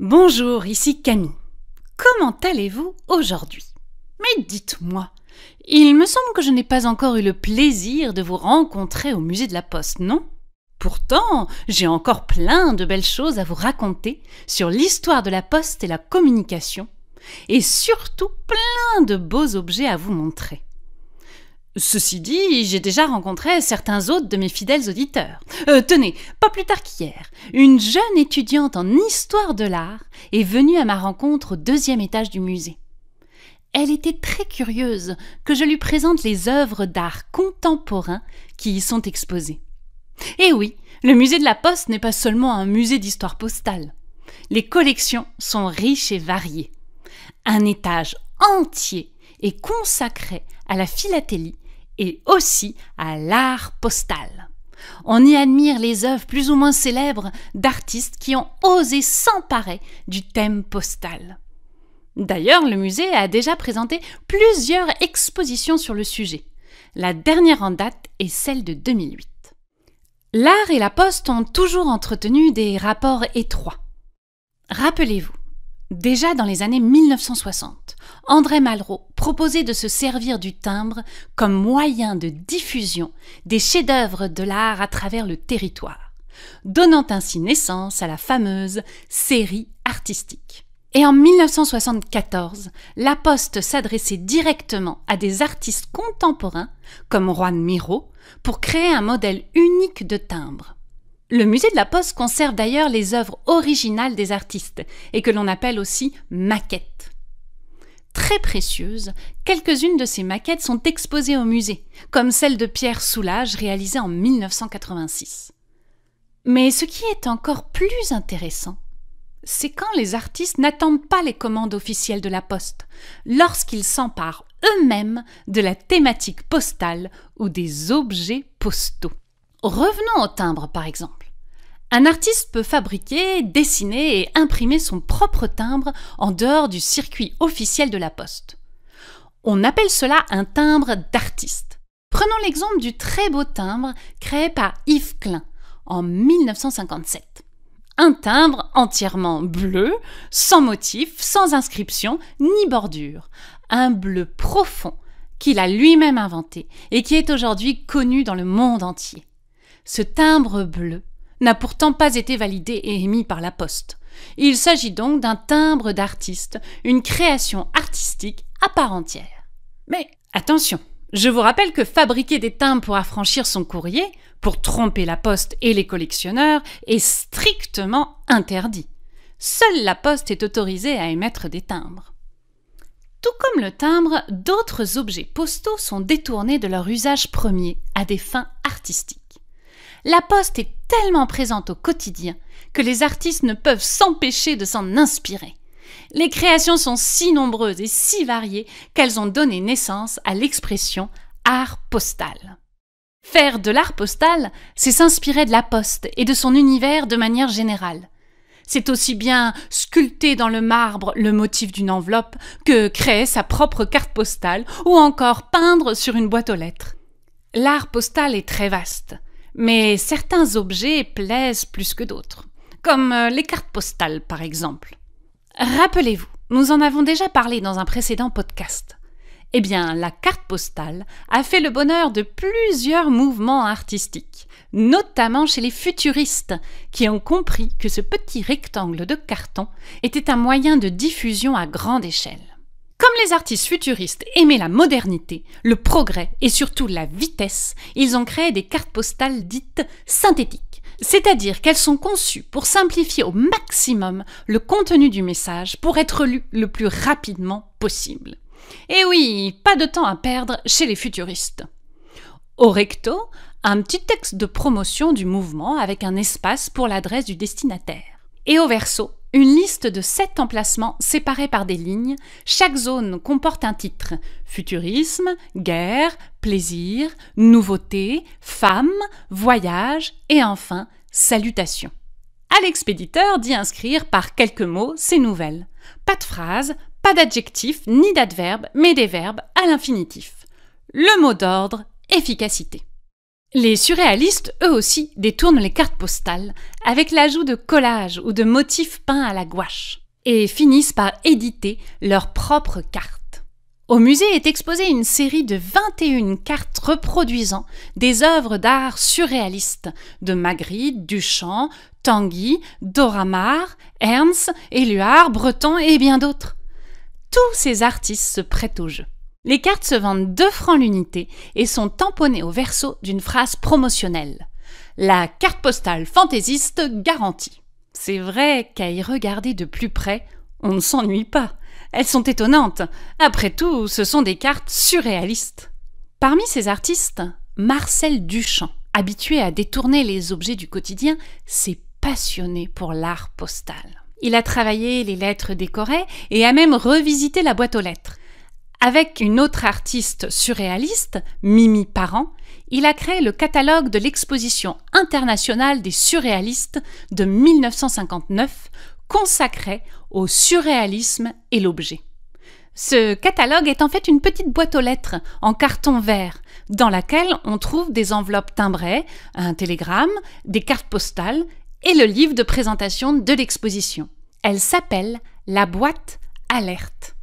Bonjour, ici Camille. Comment allez-vous aujourd'hui Mais dites-moi, il me semble que je n'ai pas encore eu le plaisir de vous rencontrer au musée de la Poste, non Pourtant, j'ai encore plein de belles choses à vous raconter sur l'histoire de la Poste et la communication, et surtout plein de beaux objets à vous montrer. Ceci dit, j'ai déjà rencontré certains autres de mes fidèles auditeurs. Euh, tenez, pas plus tard qu'hier, une jeune étudiante en histoire de l'art est venue à ma rencontre au deuxième étage du musée. Elle était très curieuse que je lui présente les œuvres d'art contemporain qui y sont exposées. Eh oui, le musée de la Poste n'est pas seulement un musée d'histoire postale. Les collections sont riches et variées. Un étage entier est consacré à la philatélie et aussi à l'art postal. On y admire les œuvres plus ou moins célèbres d'artistes qui ont osé s'emparer du thème postal. D'ailleurs, le musée a déjà présenté plusieurs expositions sur le sujet. La dernière en date est celle de 2008. L'art et la poste ont toujours entretenu des rapports étroits. Rappelez-vous, Déjà dans les années 1960, André Malraux proposait de se servir du timbre comme moyen de diffusion des chefs-d'œuvre de l'art à travers le territoire, donnant ainsi naissance à la fameuse série artistique. Et en 1974, La Poste s'adressait directement à des artistes contemporains comme Juan Miro pour créer un modèle unique de timbre. Le musée de la Poste conserve d'ailleurs les œuvres originales des artistes et que l'on appelle aussi maquettes. Très précieuses, quelques-unes de ces maquettes sont exposées au musée, comme celle de Pierre Soulages réalisée en 1986. Mais ce qui est encore plus intéressant, c'est quand les artistes n'attendent pas les commandes officielles de la Poste, lorsqu'ils s'emparent eux-mêmes de la thématique postale ou des objets postaux. Revenons au timbre, par exemple. Un artiste peut fabriquer, dessiner et imprimer son propre timbre en dehors du circuit officiel de la poste. On appelle cela un timbre d'artiste. Prenons l'exemple du très beau timbre créé par Yves Klein en 1957. Un timbre entièrement bleu, sans motif, sans inscription, ni bordure. Un bleu profond qu'il a lui-même inventé et qui est aujourd'hui connu dans le monde entier. Ce timbre bleu n'a pourtant pas été validé et émis par la poste. Il s'agit donc d'un timbre d'artiste, une création artistique à part entière. Mais attention, je vous rappelle que fabriquer des timbres pour affranchir son courrier, pour tromper la poste et les collectionneurs, est strictement interdit. Seule la poste est autorisée à émettre des timbres. Tout comme le timbre, d'autres objets postaux sont détournés de leur usage premier à des fins artistiques. La poste est tellement présente au quotidien que les artistes ne peuvent s'empêcher de s'en inspirer. Les créations sont si nombreuses et si variées qu'elles ont donné naissance à l'expression art postal. Faire de l'art postal, c'est s'inspirer de la poste et de son univers de manière générale. C'est aussi bien sculpter dans le marbre le motif d'une enveloppe que créer sa propre carte postale ou encore peindre sur une boîte aux lettres. L'art postal est très vaste mais certains objets plaisent plus que d'autres, comme euh, les cartes postales par exemple. Rappelez-vous, nous en avons déjà parlé dans un précédent podcast. Eh bien, la carte postale a fait le bonheur de plusieurs mouvements artistiques, notamment chez les futuristes, qui ont compris que ce petit rectangle de carton était un moyen de diffusion à grande échelle. Comme les artistes futuristes aimaient la modernité, le progrès et surtout la vitesse, ils ont créé des cartes postales dites synthétiques, c'est-à-dire qu'elles sont conçues pour simplifier au maximum le contenu du message pour être lu le plus rapidement possible. Et oui, pas de temps à perdre chez les futuristes. Au recto, un petit texte de promotion du mouvement avec un espace pour l'adresse du destinataire. Et au verso, une liste de sept emplacements séparés par des lignes. Chaque zone comporte un titre futurisme, guerre, plaisir, nouveauté, femme, voyage et enfin salutation. À l'expéditeur d'y inscrire par quelques mots ses nouvelles. Pas de phrase, pas d'adjectif ni d'adverbe, mais des verbes à l'infinitif. Le mot d'ordre efficacité. Les surréalistes, eux aussi, détournent les cartes postales avec l'ajout de collages ou de motifs peints à la gouache et finissent par éditer leurs propres cartes. Au musée est exposée une série de 21 cartes reproduisant des œuvres d'art surréalistes de Magritte, Duchamp, Tanguy, Doramar, Ernst, Éluard, Breton et bien d'autres. Tous ces artistes se prêtent au jeu. Les cartes se vendent 2 francs l'unité et sont tamponnées au verso d'une phrase promotionnelle. La carte postale fantaisiste garantie. C'est vrai qu'à y regarder de plus près, on ne s'ennuie pas. Elles sont étonnantes. Après tout, ce sont des cartes surréalistes. Parmi ces artistes, Marcel Duchamp, habitué à détourner les objets du quotidien, s'est passionné pour l'art postal. Il a travaillé les lettres décorées et a même revisité la boîte aux lettres. Avec une autre artiste surréaliste, Mimi Parent, il a créé le catalogue de l'exposition internationale des surréalistes de 1959 consacré au surréalisme et l'objet. Ce catalogue est en fait une petite boîte aux lettres en carton vert dans laquelle on trouve des enveloppes timbrées, un télégramme, des cartes postales et le livre de présentation de l'exposition. Elle s'appelle La boîte alerte.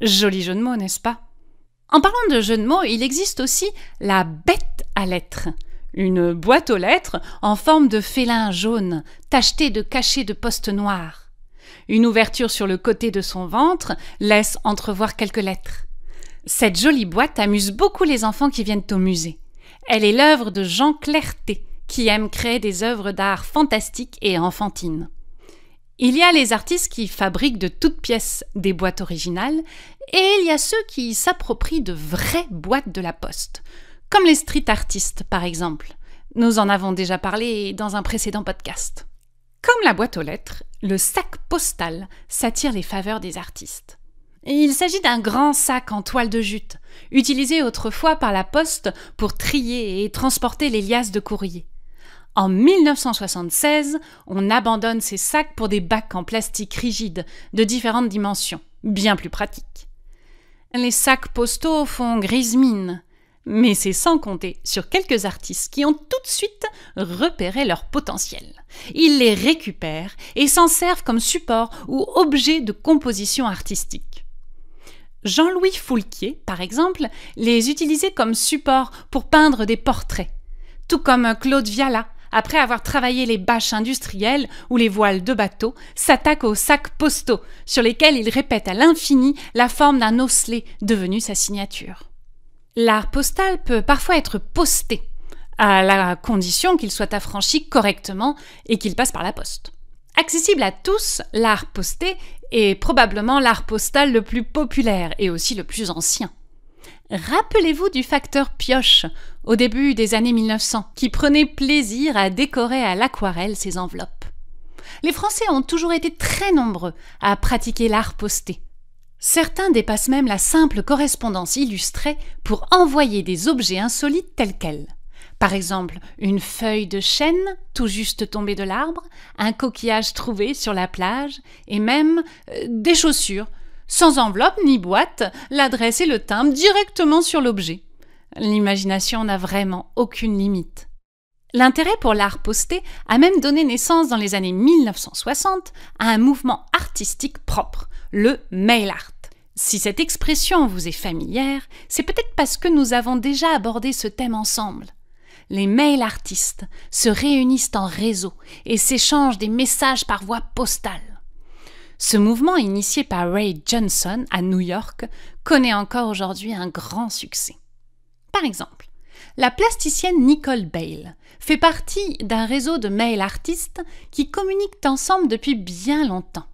Joli jeu de mots, n'est-ce pas En parlant de jeu de mots, il existe aussi la bête à lettres. Une boîte aux lettres en forme de félin jaune, tachetée de cachets de postes noir. Une ouverture sur le côté de son ventre laisse entrevoir quelques lettres. Cette jolie boîte amuse beaucoup les enfants qui viennent au musée. Elle est l'œuvre de Jean Clerté, qui aime créer des œuvres d'art fantastiques et enfantines. Il y a les artistes qui fabriquent de toutes pièces des boîtes originales et il y a ceux qui s'approprient de vraies boîtes de la poste, comme les street artistes par exemple. Nous en avons déjà parlé dans un précédent podcast. Comme la boîte aux lettres, le sac postal s'attire les faveurs des artistes. Il s'agit d'un grand sac en toile de jute, utilisé autrefois par la poste pour trier et transporter les liasses de courrier. En 1976, on abandonne ces sacs pour des bacs en plastique rigide de différentes dimensions, bien plus pratiques. Les sacs postaux font grise mine, mais c'est sans compter sur quelques artistes qui ont tout de suite repéré leur potentiel. Ils les récupèrent et s'en servent comme support ou objet de composition artistique. Jean-Louis Foulquier, par exemple, les utilisait comme support pour peindre des portraits, tout comme Claude Viala après avoir travaillé les bâches industrielles ou les voiles de bateaux, s'attaque aux sacs postaux, sur lesquels il répète à l'infini la forme d'un osselet devenu sa signature. L'art postal peut parfois être posté, à la condition qu'il soit affranchi correctement et qu'il passe par la poste. Accessible à tous, l'art posté est probablement l'art postal le plus populaire et aussi le plus ancien. Rappelez-vous du facteur pioche au début des années 1900, qui prenait plaisir à décorer à l'aquarelle ses enveloppes. Les Français ont toujours été très nombreux à pratiquer l'art posté. Certains dépassent même la simple correspondance illustrée pour envoyer des objets insolites tels quels. Par exemple, une feuille de chêne tout juste tombée de l'arbre, un coquillage trouvé sur la plage, et même euh, des chaussures sans enveloppe ni boîte, l'adresse et le timbre directement sur l'objet. L'imagination n'a vraiment aucune limite. L'intérêt pour l'art posté a même donné naissance dans les années 1960 à un mouvement artistique propre, le mail art. Si cette expression vous est familière, c'est peut-être parce que nous avons déjà abordé ce thème ensemble. Les mail artistes se réunissent en réseau et s'échangent des messages par voie postale. Ce mouvement initié par Ray Johnson à New York connaît encore aujourd'hui un grand succès. Par exemple, la plasticienne Nicole Bale fait partie d'un réseau de mail artistes qui communiquent ensemble depuis bien longtemps.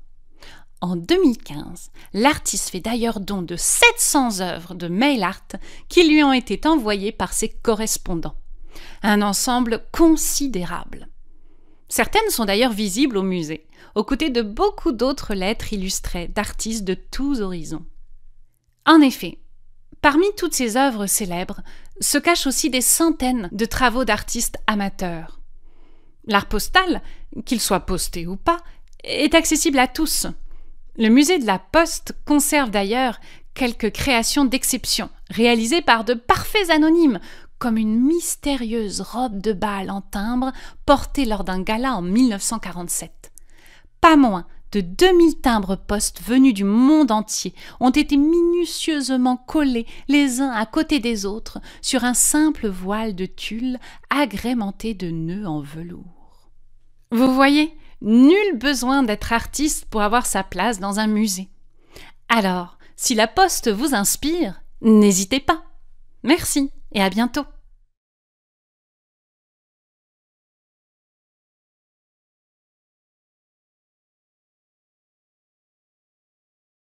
En 2015, l'artiste fait d'ailleurs don de 700 œuvres de mail art qui lui ont été envoyées par ses correspondants. Un ensemble considérable. Certaines sont d'ailleurs visibles au musée, aux côtés de beaucoup d'autres lettres illustrées d'artistes de tous horizons. En effet, parmi toutes ces œuvres célèbres se cachent aussi des centaines de travaux d'artistes amateurs. L'art postal, qu'il soit posté ou pas, est accessible à tous. Le musée de la Poste conserve d'ailleurs quelques créations d'exception, réalisées par de parfaits anonymes, comme une mystérieuse robe de bal en timbre portée lors d'un gala en 1947. Pas moins de 2000 timbres postes venus du monde entier ont été minutieusement collés les uns à côté des autres sur un simple voile de tulle agrémenté de nœuds en velours. Vous voyez, nul besoin d'être artiste pour avoir sa place dans un musée. Alors, si la poste vous inspire, n'hésitez pas. Merci et à bientôt